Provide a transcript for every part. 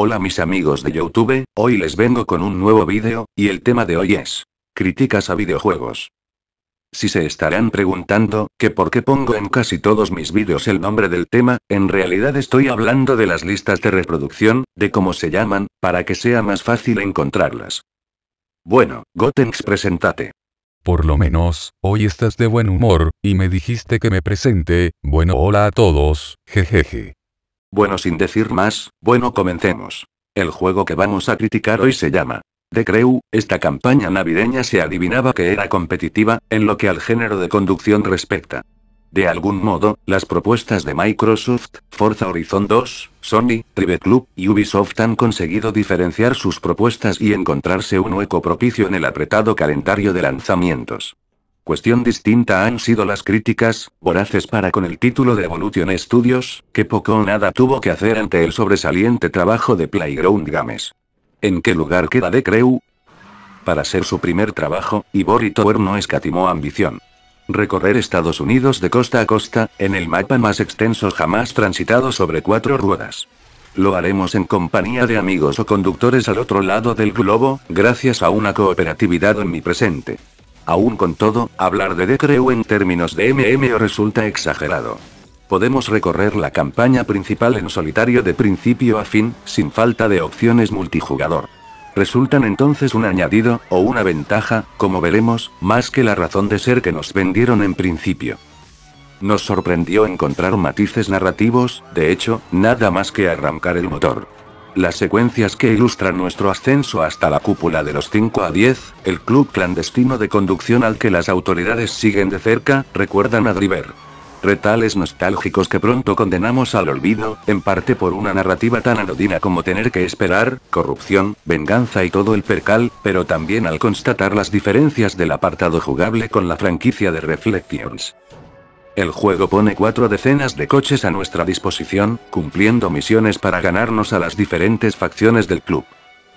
Hola mis amigos de Youtube, hoy les vengo con un nuevo vídeo, y el tema de hoy es... Críticas a videojuegos. Si se estarán preguntando, que por qué pongo en casi todos mis vídeos el nombre del tema, en realidad estoy hablando de las listas de reproducción, de cómo se llaman, para que sea más fácil encontrarlas. Bueno, Gotenks presentate. Por lo menos, hoy estás de buen humor, y me dijiste que me presente, bueno hola a todos, jejeje. Bueno, sin decir más, bueno, comencemos. El juego que vamos a criticar hoy se llama The Crew. Esta campaña navideña se adivinaba que era competitiva, en lo que al género de conducción respecta. De algún modo, las propuestas de Microsoft, Forza Horizon 2, Sony, Tribe Club y Ubisoft han conseguido diferenciar sus propuestas y encontrarse un hueco propicio en el apretado calendario de lanzamientos. Cuestión distinta han sido las críticas, voraces para con el título de Evolution Studios, que poco o nada tuvo que hacer ante el sobresaliente trabajo de Playground Games. ¿En qué lugar queda de Creu? Para ser su primer trabajo, y Tower no escatimó ambición. Recorrer Estados Unidos de costa a costa, en el mapa más extenso jamás transitado sobre cuatro ruedas. Lo haremos en compañía de amigos o conductores al otro lado del globo, gracias a una cooperatividad en mi presente. Aún con todo, hablar de Decreu en términos de MMO resulta exagerado. Podemos recorrer la campaña principal en solitario de principio a fin, sin falta de opciones multijugador. Resultan entonces un añadido, o una ventaja, como veremos, más que la razón de ser que nos vendieron en principio. Nos sorprendió encontrar matices narrativos, de hecho, nada más que arrancar el motor las secuencias que ilustran nuestro ascenso hasta la cúpula de los 5 a 10, el club clandestino de conducción al que las autoridades siguen de cerca, recuerdan a Driver. Retales nostálgicos que pronto condenamos al olvido, en parte por una narrativa tan anodina como tener que esperar, corrupción, venganza y todo el percal, pero también al constatar las diferencias del apartado jugable con la franquicia de Reflections. El juego pone cuatro decenas de coches a nuestra disposición, cumpliendo misiones para ganarnos a las diferentes facciones del club.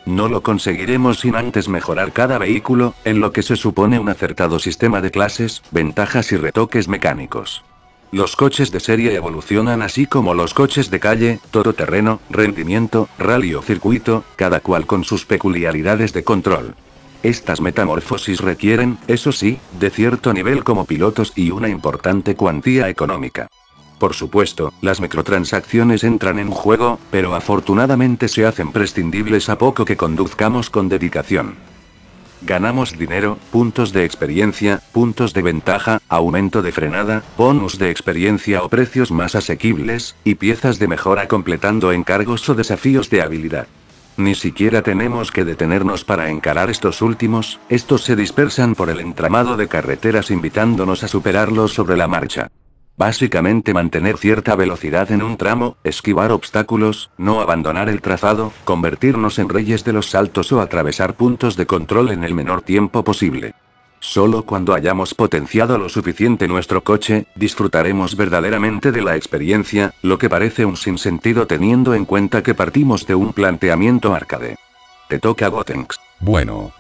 No lo conseguiremos sin antes mejorar cada vehículo, en lo que se supone un acertado sistema de clases, ventajas y retoques mecánicos. Los coches de serie evolucionan así como los coches de calle, todoterreno, rendimiento, rally o circuito, cada cual con sus peculiaridades de control. Estas metamorfosis requieren, eso sí, de cierto nivel como pilotos y una importante cuantía económica. Por supuesto, las microtransacciones entran en juego, pero afortunadamente se hacen prescindibles a poco que conduzcamos con dedicación. Ganamos dinero, puntos de experiencia, puntos de ventaja, aumento de frenada, bonus de experiencia o precios más asequibles, y piezas de mejora completando encargos o desafíos de habilidad. Ni siquiera tenemos que detenernos para encarar estos últimos, estos se dispersan por el entramado de carreteras invitándonos a superarlos sobre la marcha. Básicamente mantener cierta velocidad en un tramo, esquivar obstáculos, no abandonar el trazado, convertirnos en reyes de los saltos o atravesar puntos de control en el menor tiempo posible. Solo cuando hayamos potenciado lo suficiente nuestro coche, disfrutaremos verdaderamente de la experiencia, lo que parece un sinsentido teniendo en cuenta que partimos de un planteamiento arcade. Te toca Gotenks. Bueno.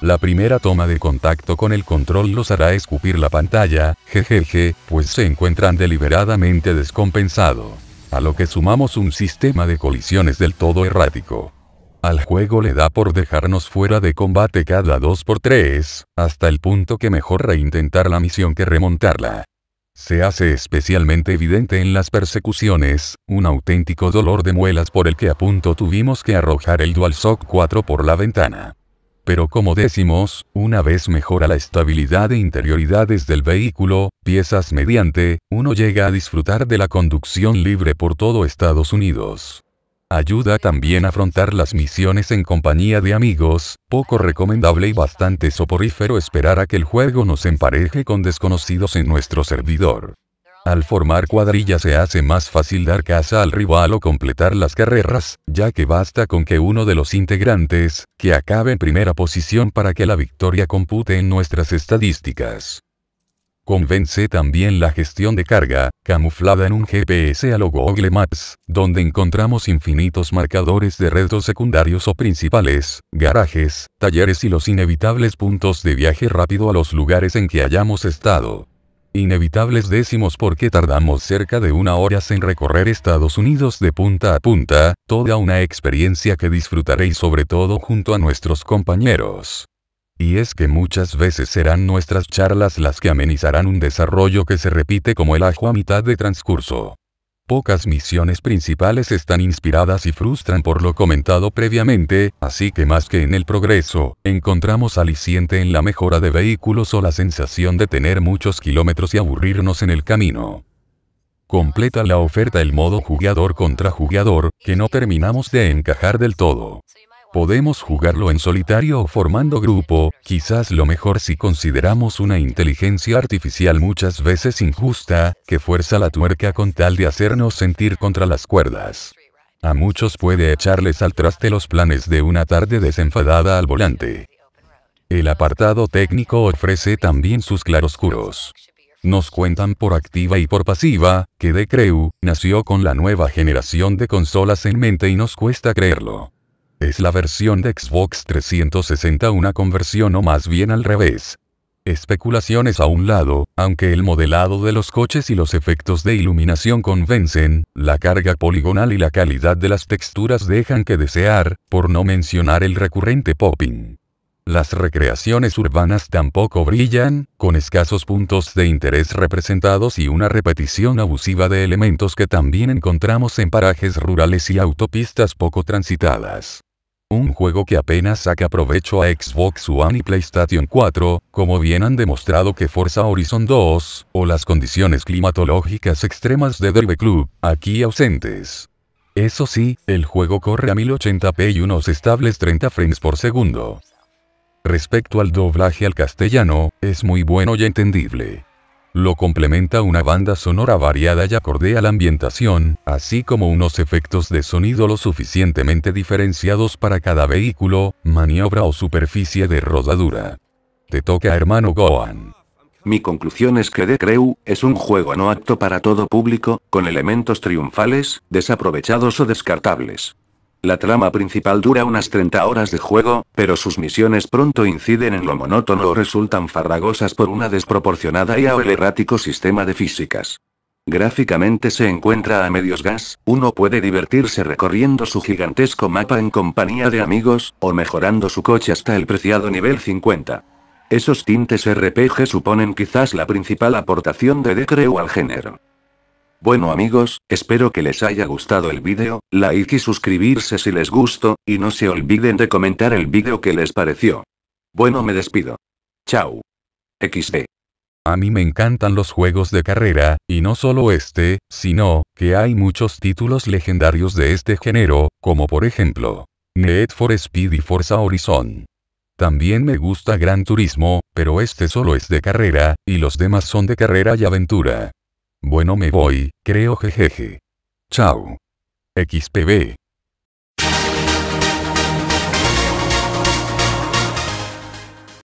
La primera toma de contacto con el control los hará escupir la pantalla, jejeje, pues se encuentran deliberadamente descompensado. A lo que sumamos un sistema de colisiones del todo errático. Al juego le da por dejarnos fuera de combate cada 2 por 3 hasta el punto que mejor reintentar la misión que remontarla. Se hace especialmente evidente en las persecuciones, un auténtico dolor de muelas por el que a punto tuvimos que arrojar el DualShock 4 por la ventana. Pero como decimos, una vez mejora la estabilidad e interioridades del vehículo, piezas mediante, uno llega a disfrutar de la conducción libre por todo Estados Unidos. Ayuda también a afrontar las misiones en compañía de amigos, poco recomendable y bastante soporífero esperar a que el juego nos empareje con desconocidos en nuestro servidor. Al formar cuadrillas se hace más fácil dar caza al rival o completar las carreras, ya que basta con que uno de los integrantes, que acabe en primera posición para que la victoria compute en nuestras estadísticas. Convence también la gestión de carga, camuflada en un GPS a lo Google Maps, donde encontramos infinitos marcadores de retos secundarios o principales, garajes, talleres y los inevitables puntos de viaje rápido a los lugares en que hayamos estado. Inevitables décimos porque tardamos cerca de una hora en recorrer Estados Unidos de punta a punta, toda una experiencia que disfrutaréis sobre todo junto a nuestros compañeros. Y es que muchas veces serán nuestras charlas las que amenizarán un desarrollo que se repite como el ajo a mitad de transcurso. Pocas misiones principales están inspiradas y frustran por lo comentado previamente, así que más que en el progreso, encontramos aliciente en la mejora de vehículos o la sensación de tener muchos kilómetros y aburrirnos en el camino. Completa la oferta el modo jugador contra jugador, que no terminamos de encajar del todo. Podemos jugarlo en solitario o formando grupo, quizás lo mejor si consideramos una inteligencia artificial muchas veces injusta, que fuerza la tuerca con tal de hacernos sentir contra las cuerdas. A muchos puede echarles al traste los planes de una tarde desenfadada al volante. El apartado técnico ofrece también sus claroscuros. Nos cuentan por activa y por pasiva, que Decreu, nació con la nueva generación de consolas en mente y nos cuesta creerlo. Es la versión de Xbox 360 una conversión o más bien al revés. Especulaciones a un lado, aunque el modelado de los coches y los efectos de iluminación convencen, la carga poligonal y la calidad de las texturas dejan que desear, por no mencionar el recurrente popping. Las recreaciones urbanas tampoco brillan, con escasos puntos de interés representados y una repetición abusiva de elementos que también encontramos en parajes rurales y autopistas poco transitadas un juego que apenas saca provecho a Xbox One y PlayStation 4, como bien han demostrado que Forza Horizon 2, o las condiciones climatológicas extremas de Derby Club, aquí ausentes. Eso sí, el juego corre a 1080p y unos estables 30 frames por segundo. Respecto al doblaje al castellano, es muy bueno y entendible. Lo complementa una banda sonora variada y acorde a la ambientación, así como unos efectos de sonido lo suficientemente diferenciados para cada vehículo, maniobra o superficie de rodadura. Te toca hermano Gohan. Mi conclusión es que The Crew es un juego no apto para todo público, con elementos triunfales, desaprovechados o descartables. La trama principal dura unas 30 horas de juego, pero sus misiones pronto inciden en lo monótono o resultan farragosas por una desproporcionada y o el errático sistema de físicas. Gráficamente se encuentra a medios gas, uno puede divertirse recorriendo su gigantesco mapa en compañía de amigos, o mejorando su coche hasta el preciado nivel 50. Esos tintes RPG suponen quizás la principal aportación de decreo al género. Bueno amigos, espero que les haya gustado el vídeo, like y suscribirse si les gustó, y no se olviden de comentar el vídeo que les pareció. Bueno me despido. Chao. XD. A mí me encantan los juegos de carrera, y no solo este, sino, que hay muchos títulos legendarios de este género, como por ejemplo, Need for Speed y Forza Horizon. También me gusta Gran Turismo, pero este solo es de carrera, y los demás son de carrera y aventura. Bueno me voy, creo jejeje. Chao. XPB.